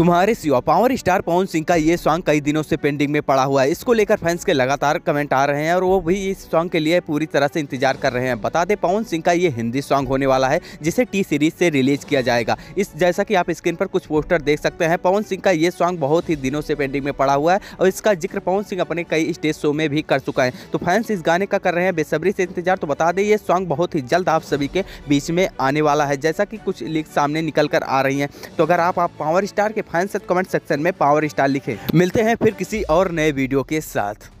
तुम्हारे सीओ power star Pawan Singh का ये सॉन्ग कई दिनों से पेंडिंग में पड़ा हुआ है इसको लेकर फैंस के लगातार कमेंट आ रहे हैं और वो भी इस सॉन्ग के लिए पूरी तरह से इंतजार कर रहे हैं बता दें पवन सिंह का ये हिंदी सॉन्ग होने वाला है जिसे टी सीरीज से रिलीज किया जाएगा इस जैसा कि आप स्क्रीन पर कुछ पोस्टर देख सकते हैं पवन सिंह का ये सॉन्ग बहुत ही दिनों से पेंडिंग में पड़ा हुआ है और इसका जिक्र पवन सिंह अपने कई स्टेज शो में भी कर चुका है तो फैंस इस गाने का कर रहे हैं बेसब्री से इंतजार तो बता दें ये सॉन्ग बहुत ही जल्द आप सभी के बीच में आने वाला है जैसा कि कुछ लीक सामने निकल कर आ रही हैं तो अगर आप पावर स्टार के फैंस कमेंट सेक्शन में पावर स्टार लिखे मिलते हैं फिर किसी और नए वीडियो के साथ